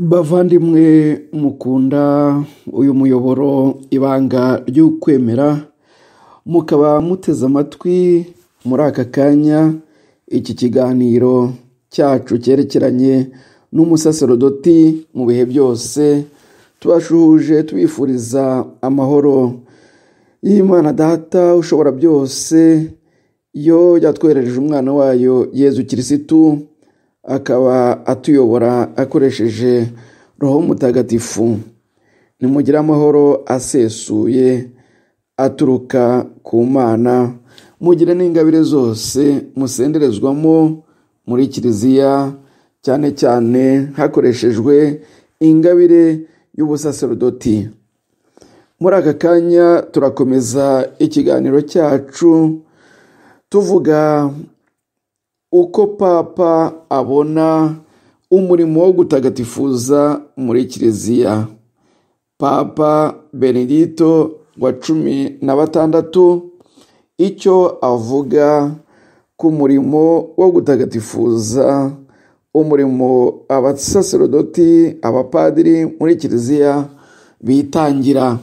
bavandimwe mukunda uyu muyoboro ibanga ry'ukwemera mukaba muteze amatwi muri aka kanya iki kiganiro cyacu cyerekeranye n'umusaserodoti mu bihe byose tubashuhuje tubifuriza amahoro y'imana data ushobora byose yo yatwerereje umwana wayo yezu kirisitu akaba atuyobora akoresheje roho mutagatifu nimugire amahoro asesuye aturuka ku mana mugire n'ingabire zose musenderezwamo muri kiliziya cyane cyane hakoreshejwe ingabire y'ubusaserdoti muri aka kanya turakomeza ikiganiro cyacu tuvuga uko papa abona umurimo wo gutagatifuza muri kiliziya papa benedito wa cumi na batandatu icyo avuga ku murimo wo gutagatifuza umurimo abasaserodoti abapadiri muri kiliziya bitangira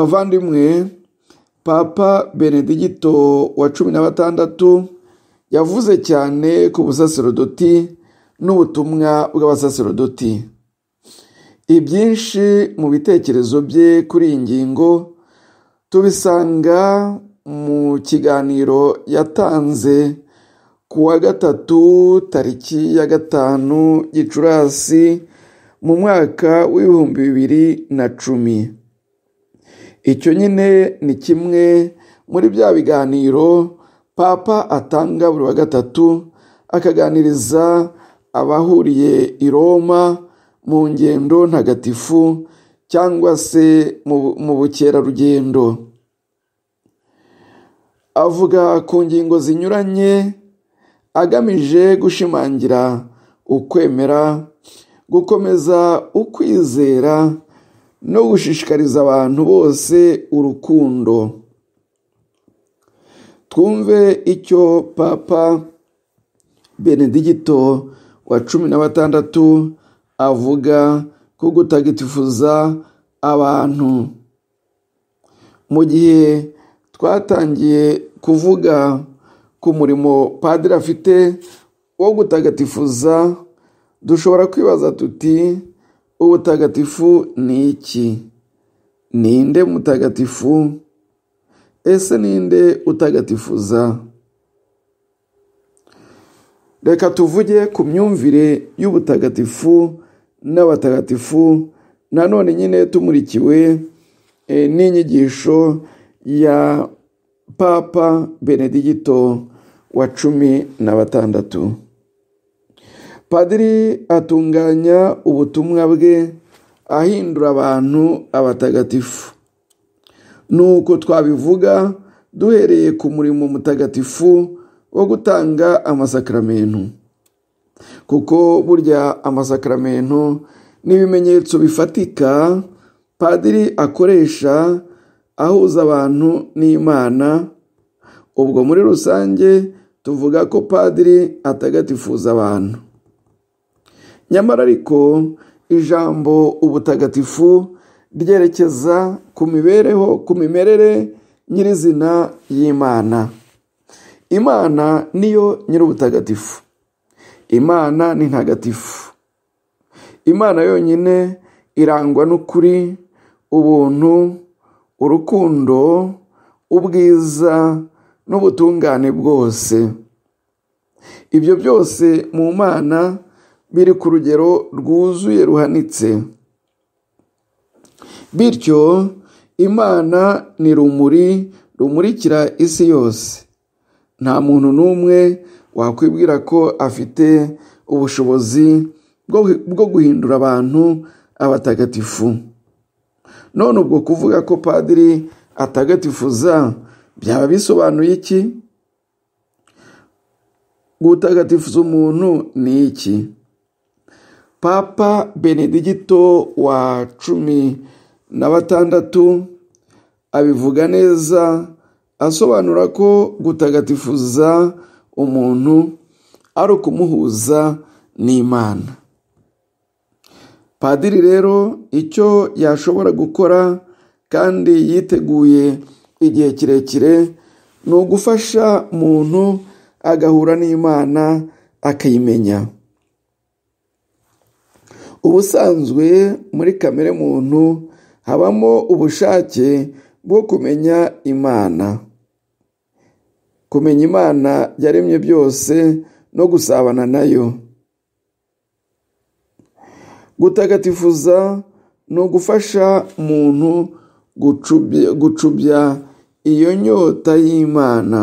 bavandimwe papa benedigito wa cumi na batandatu yavuze cyane ku busaserodoti n'ubutumwa bw'abasaserodoti ibyinshi mu bitekerezo bye kuri iyi ngingo tubisanga mu kiganiro yatanze ku wa gatatu tariki ya gatanu gicurasi mu mwaka w'ibihumbi bibiri na cumi icyo nyine ni kimwe muri bya biganiro papa atanga buri wa gatatu akaganiriza abahuriye i roma mu ngendo ntagatifu cyangwa se mu bukerarugendo avuga ku ngingo zinyuranye agamije gushimangira ukwemera gukomeza ukwizera no gushishikariza abantu bose urukundo twumve icyo papa benedigito wa cumi na batandatu avuga ko gutagitifuza abantu mu gihe twatangiye kuvuga ku murimo padiri afite wo gutagatifuza dushobora kwibaza tuti ubutagatifu ni iki ninde mutagatifu ese ninde utagatifuza reka tuvuge ku myumvire y'ubutagatifu n'abatagatifu nanone nyine tumurikiwe e, n'inyigisho ya papa benedigito wa cumi na batandatu padiri atunganya ubutumwa bwe ahindura abantu abatagatifu nuko twabivuga duhereye ku murimo mutagatifu wo gutanga amasakaramentu kuko burya amasakaramentu n'ibimenyetso bifatika padiri akoresha ahuza abantu n'imana ubwo muri rusange tuvuga ko padiri atagatifuza abantu nyamara ariko ijambo ubutagatifu ryerekeza ku mibereho ku mimerere nyirizina y'imana imana niyo nyir'ubutagatifu imana ni ntagatifu imana yonyine irangwa n'ukuri ubuntu urukundo ubwiza n'ubutungane bwose ibyo byose mu mana biri ku rugero rwuzuye ruhanitse bityo imana ni rumuri rumurikira isi yose nta muntu n'umwe wakwibwira ko afite ubushobozi bwo guhindura abantu abatagatifu none ubwo kuvuga ko padiri atagatifuza byaba bisobanuye iki gutagatifuza umuntu ni iki papa benedigito wa cumi na batandatu abivuga neza asobanura ko gutagatifuza umuntu ari ukumuhuza n'imana padiri rero icyo yashobora gukora kandi yiteguye igihe kirekire ni ugufasha muntu agahura n'imana akayimenya ubusanzwe muri kamere muntu habamo ubushake bwo kumenya imana kumenya imana yaremye byose no gusabana nayo gutagatifuza ni ugufasha umuntu gucubya iyo nyota y'imana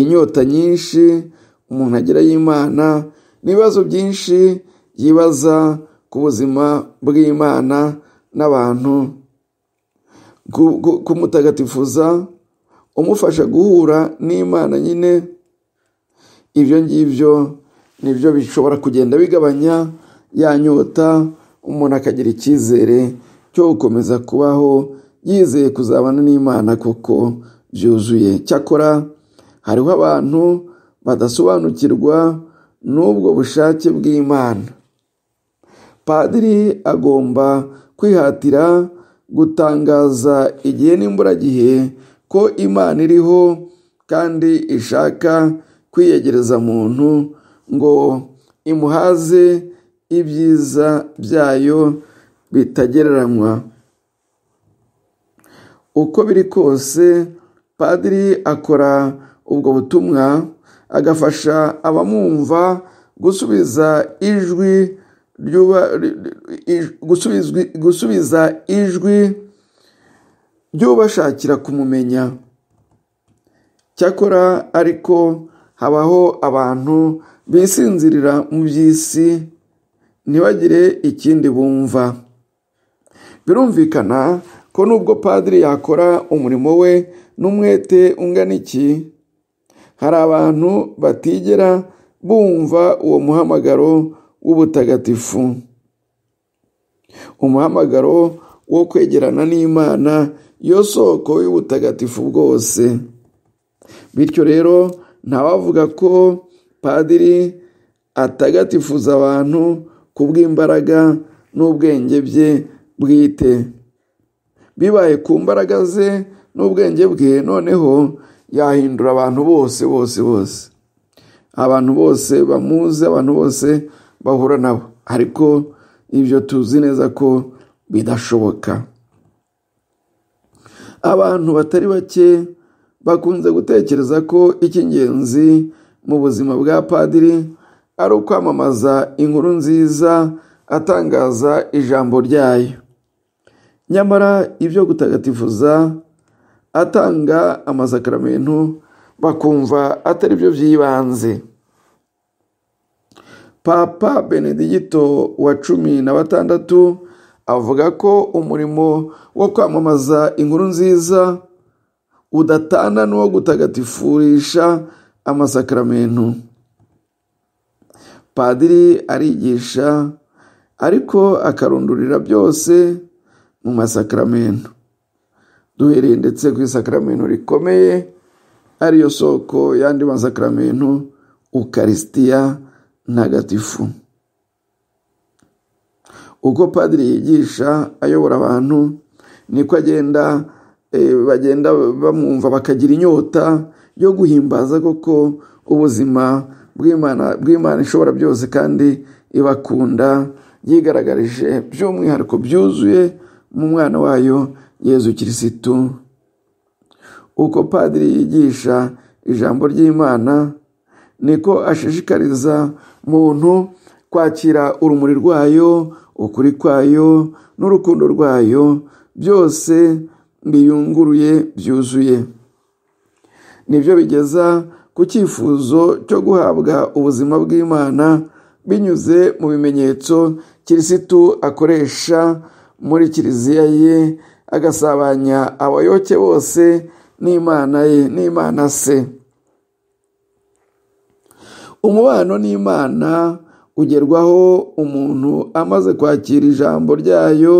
inyota nyinshi umuntu agira y'imana n'ibibazo byinshi yibaza ku buzima bw'imana n'abantu kumutagatifuza umufasha guhura n'imana nyine ibyo ngibyo nibyo bishobora kugenda bigabanya yanyota umuntu akagira icyizere cyo gukomeza kubaho yizeye kuzabana n'imana kuko byuzuye cyakora hariho abantu badasobanukirwa n'ubwo bushake bw'imana padiri agomba kwihatira gutangaza igihe n'imburagihe ko imana iriho kandi ishaka kwiyegereza muntu ngo imuhaze ibyiza byayo bitagereranywa uko biri kose padiri akora ubwo butumwa agafasha abamwumva gusubiza ijwi gusubiza ijwi ry'ubashakira kumumenya cyakora ariko habaho abantu bisinzirira mu by'isi ntibagire ikindi bumva birumvikana ko nubwo padiri yakora umurimo we n'umwete ungana iki hari abantu batigera bumva uwo muhamagaro w'ubutagatifu umuhamagaro wo kwegerana n'imana yo soko y'ubutagatifu bwose bityo rero ntawavuga ko padiri atagatifuza abantu kubw'imbaraga n'ubwenge bye bwite bibaye ku mbaraga ze n'ubwenge bwe noneho yahindura abantu bose bose bose abantu bose bamuze abantu bose bahura nabo ariko ibyo tuzi neza ko bidashoboka abantu batari bake bakunze gutekereza ko icy'ingenzi mu buzima bwa padiri ari ukwamamaza inkuru nziza atangaza ijambo ryayo nyamara ibyo gutagatifuza atanga amasakaramentu bakumva atari byo by'ibanze papa benedigito wa cumi na batandatu avuga ko umurimo wo kwamamaza inkuru nziza udatana n'uwo gutagatifurisha amasakaramentu padiri arigisha ariko akarundurira byose mu masakaramentu duhereye ndetse ku isakaramentu rikomeye ariyo soko y'andi masakaramentu ukarisitiya ntagatifu uko padiri yigisha ayobora abantu niko agenda e, bagenda bamwumva bakagira inyota yo guhimbaza koko ubuzima bw'imana ishobora byose kandi ibakunda yigaragarije by'umwihariko byuzuye mu mwana wayo yezu kirisitu uko padiri yigisha ijambo ry'imana niko ashishikariza muntu kwakira urumuri rwayo ukuri kwayo n'urukundo rwayo byose biyunguruye byuzuye nibyo bigeza ku cyifuzo cyo guhabwa ubuzima bw'imana binyuze mu bimenyetso kirisitu akoresha muri kiliziya ye agasabanya abayoke bose n'imana ye n'imana se umubano n'imana ugerwaho umuntu amaze kwakira ijambo ryayo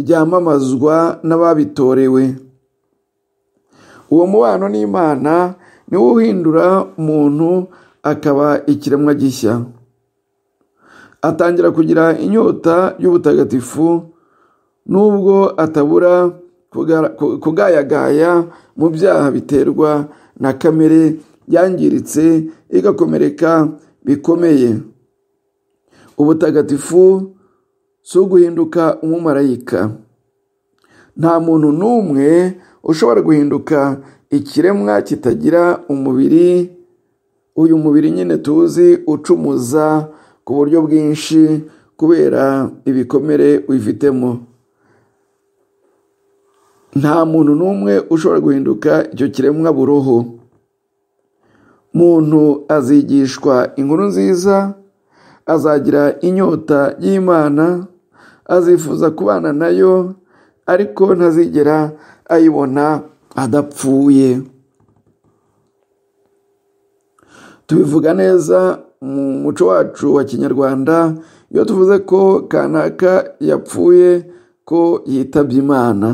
ryamamazwa n'ababitorewe uwo mubano n'imana niwo uhindura umuntu akaba ikiremwa gishya atangira kugira inyota y'ubutagatifu nubwo atabura kugayagaya mu byaha biterwa na kamere yangiritse igakomereka bikomeye ubutagatifu si uguhinduka umumarayika nta muntu n'umwe ushobora guhinduka ikiremwa kitagira umubiri uyu mubiri nyine tuzi ucumuza ku buryo bwinshi kubera ibikomere wifitemo nta muntu n'umwe ushobora guhinduka icyo kiremwa buruhu muntu azigishwa inkuru nziza azagira inyota y'imana azifuza kubana nayo ariko ntazigera ayibona adapfuye tubivuga neza mu muco wacu wa kinyarwanda iyo tuvuze ko kanaka yapfuye ko yitabye imana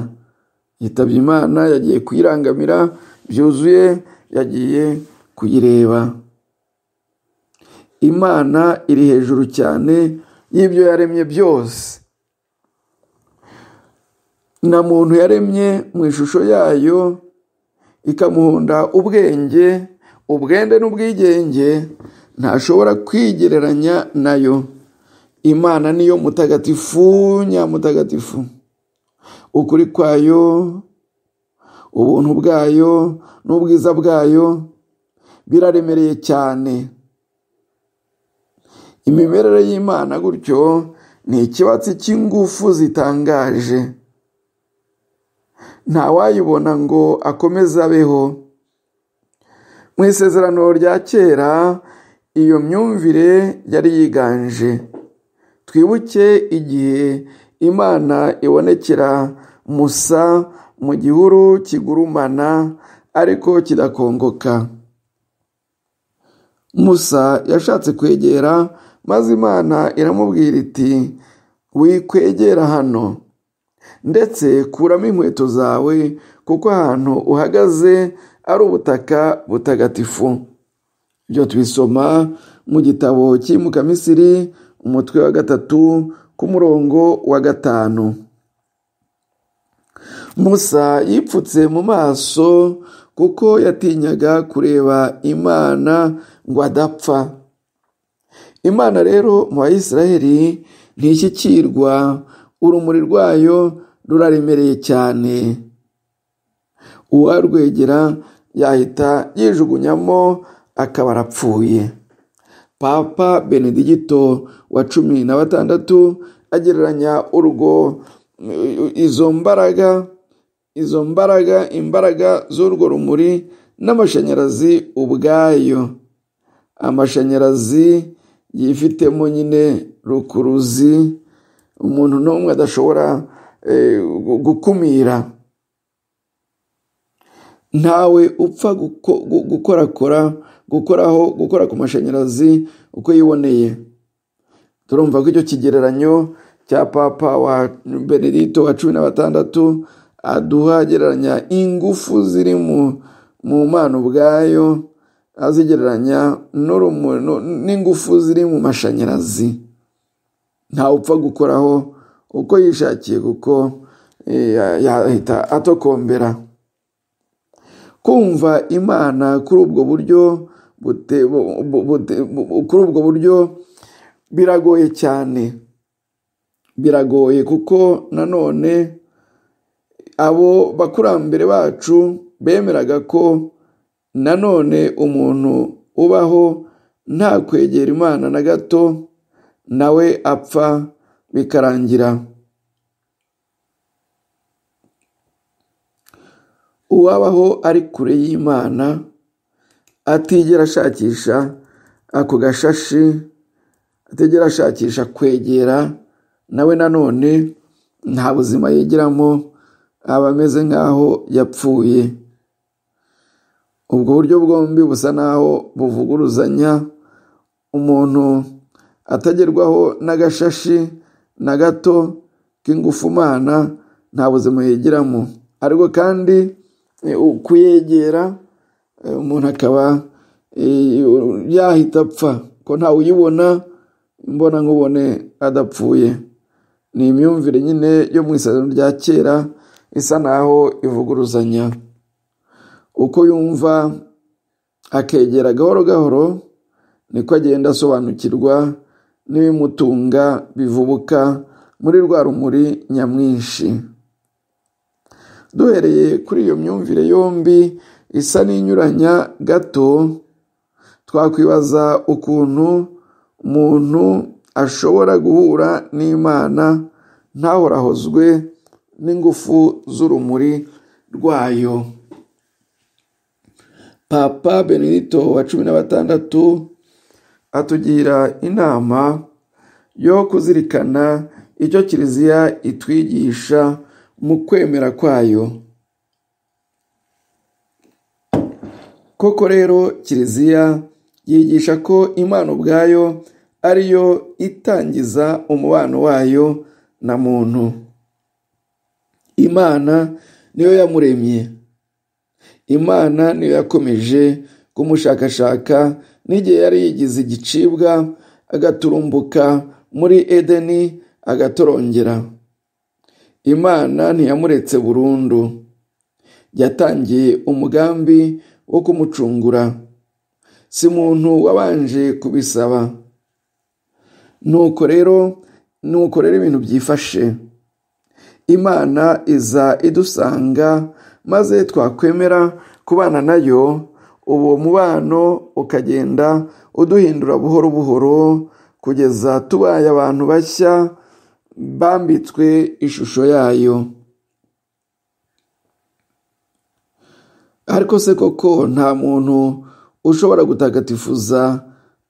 yitabye imana yagiye kuyirangamira byuzuye yagiye kuyireba imana iri hejuru cyane y'ibyo yaremye byose na muntu yaremye mu ishusho yayo ikamuhunda ubwenge ubwende n'ubwigenge ntashobora kwigereranya nayo imana niyo mutagatifu nyamutagatifu ukuri kwayo ubuntu bwayo n'ubwiza bwayo biraremereye cyane imimerere y'imana gutyo ni ikibatsi cy'ingufu zitangaje ntawayibona ngo akomeze abeho mu isezerano rya kera iyo myumvire yari yiganje twibuke igihe imana ibonekera musa mu gihuru kigurumana ariko kidakongoka musa yashatse kwegera maze imana iramubwira iti wikwegera hano ndetse kuramo inkweto zawe kuko ahantu uhagaze ari ubutaka butagatifu ibyo tubisoma mu gitabo cy'imukamisiri umutwe wa gatatu ku murongo wa gatanu musa yipfutse mu maso kuko yatinyaga kureba imana ngo adapfa imana rero mu bayisiraheli ntishyikirwa urumuri rwayo ruraremereye cyane uwarwegera yahita yijugunyamo akaba arapfuye papa benedigito wa cumi na batandatu agereranya urwo izo mbaraga izo mbaraga imbaraga z'urwo rumuri n'amashanyarazi ubwayo amashanyarazi yifitemo nyine rukuruzi umuntu n'umwe adashobora eh, gukumira ntawe upfa gukorakora gukoraho gukora ku mashanyarazi uko yiboneye turumva ko icyo kigereranyo cya papa wa benedito wa cumi na batandatu aduha ingufu ziri mu mpano ubwayo azigereranya n'ingufu ziri mu mashanyarazi ntawe upfa gukoraho uko yishakiye kuko eh, yahita atokombera kumva imana kuri ubwo buryo kuri ubwo buryo biragoye cyane biragoye kuko nanone abo bakurambere bacu bemeraga ko nanone umuntu ubaho nta kwegera imana na gato nawe apfa bikarangira uwabaho ari kure y'imana atigera ashakisha ako gashashi atigera ashakisha kwegera nawe nanone nta buzima yigiramo aba ameze nk'aho yapfuye ubwo buryo bwombi busa n'aho buvuguruzanya umuntu atagerwaho n'agashashi na gato k’ingufu mana nta buzima yigiramo ariko kandi e, kuyegera e, umuntu akaba e, yahita apfa ko ntawe uyibona mbona nkubone adapfuye ni imyumvire nyine yo mu isaziro rya kera isa naho ivuguruzanya uko yumva akegera gahoro gahoro niko agenda asobanukirwa n'ibimutunga bivubuka muri rwa rumuri nyamwinshi duhereye kuri iyo myumvire yombi isa n'inyuranya gato twakwibaza ukuntu umuntu ashobora guhura n'imana ntahorahozwe n'ingufu z'urumuri rwayo papa benedito wa cumi na batandatu atugira inama yo kuzirikana icyo kiliziya itwigisha mu kwemera kwayo koko rero kiliziya yigisha ko imana ubwayo ariyo itangiza umubano wayo na muntu imana niyo yamuremye imana niyo yakomeje kumushakashaka n'igihe yari yigize igicibwa agaturumbuka muri edeni agatorongera imana ntiyamuretse burundu yatangiye umugambi wo kumucungura si muntu wabanje kubisaba nuko rero nuko rero ibintu byifashe imana iza idusanga maze twakwemera kubana nayo uwo mubano ukagenda uduhindura buhoro buhoro kugeza tubaye abantu bashya bambitswe ishusho yayo ariko se koko nta muntu ushobora gutagatifuza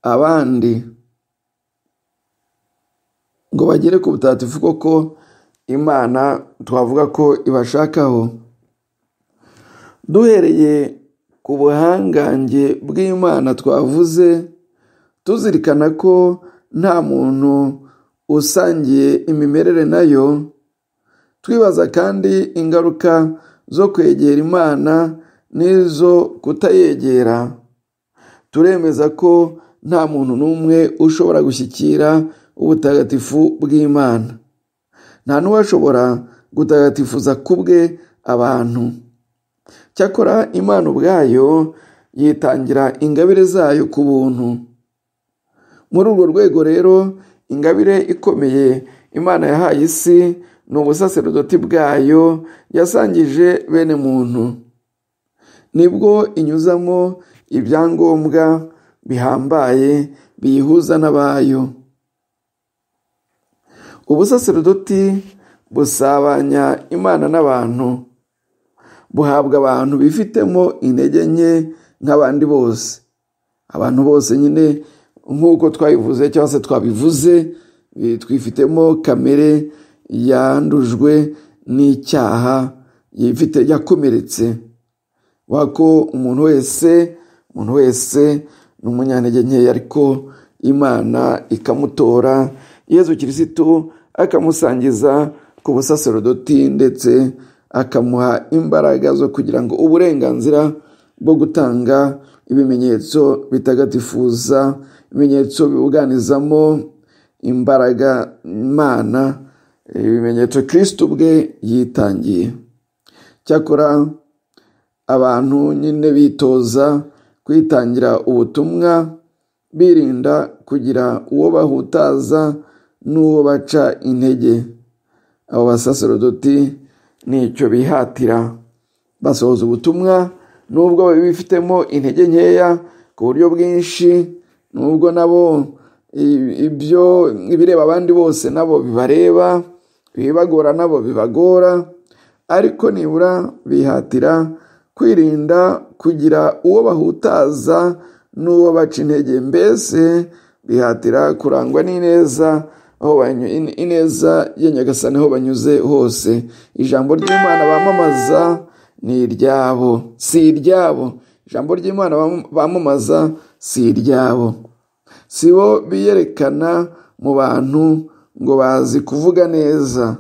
abandi ngo bagere ku butatifu koko imana twavuga ko ibashakaho duhereye ku buhangange bw'imana twavuze tuzirikana ko nta muntu usangiye imimerere nayo twibaza kandi ingaruka zo kwegera imana n'izo kutayegera turemeza ko nta muntu n'umwe ushobora gushyikira ubutagatifu bw'imana nta n'uwashobora gutagatifuza ku bwe abantu cyakora imana ubwayo yitangira ingabire zayo ku buntu muri urwo rwego rero ingabire ikomeye imana yahaye isi ni ubusaserdoti bwayo yasangije bene muntu nibwo inyuzamo ibyangombwa bihambaye biyihuza n'abayo ubusaserdoti busabanya imana n'abantu buhabwa abantu bifitemo intege nke nk'abandi bose abantu bose nyine nk'uko twabivuze cyangwa se twabivuze eh, twifitemo kamere yandujwe n'icyaha yifite eh, yakomeretse wako umuntu wese umuntu wese ni umunyantege nkeya ariko imana ikamutora yezu kirisitu akamusangiza ku busaserdoti ndetse akamuha imbaraga zo kugira ngo uburenganzira bwo gutanga ibimenyetso bitagatifuza ibimenyetso bibuganizamo imbaraga imana ibimenyetso kirisiti ubwe yitangiye cyakora abantu nyine bitoza kwitangira ubutumwa birinda kugira uwo bahutaza n'uwo baca intege abo basaserodoti nicyo bihatira basohoza ubutumwa nubwo babifitemo intege nkeya ku buryo bwinshi nubwo nabo ibyo ibireba abandi bose nabo bibareba ibibagora nabo bibagora ariko nibura bihatira kwirinda kugira uwo bahutaza n'uwo baca intege mbese bihatira kurangwa n'ineza ineza ya nyagasani aho banyuze hose ijambo ry'imana bamamaza ni iryabo si iryabo ijambo ry'imana bamamaza si iryabo si bo biyerekana mu bantu ngo bazi kuvuga neza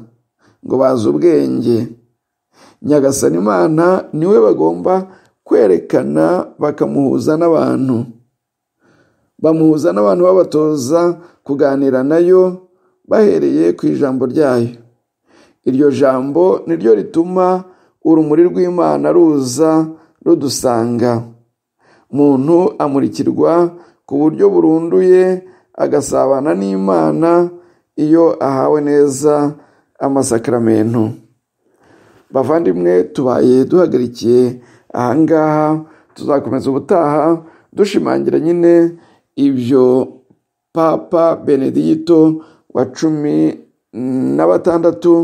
ngo bazi ubwenge nyagasani imana niwe bagomba kwerekana bakamuhuza n'abantu bamuhuza n'abantu babatoza kuganira nayo bahereye ku ijambo ryayo iryo jambo ni ryo rituma urumuri rw'imana ruza rudusanga muntu amurikirwa ku buryo burunduye agasabana n'imana iyo ahawe neza amasakaramentu bavandimwe tubaye duhagarikiye ahangaha tuzakomeza ubutaha dushimangira nyine ibyo papa benedicto wa cumi na batandatu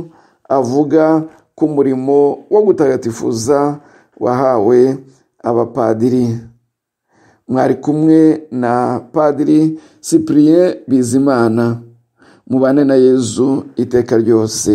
avuga ku murimo wo gutagatifuza wahawe abapadiri mwari kumwe na padiri Cyprien bizimana mubane na yezu iteka ryose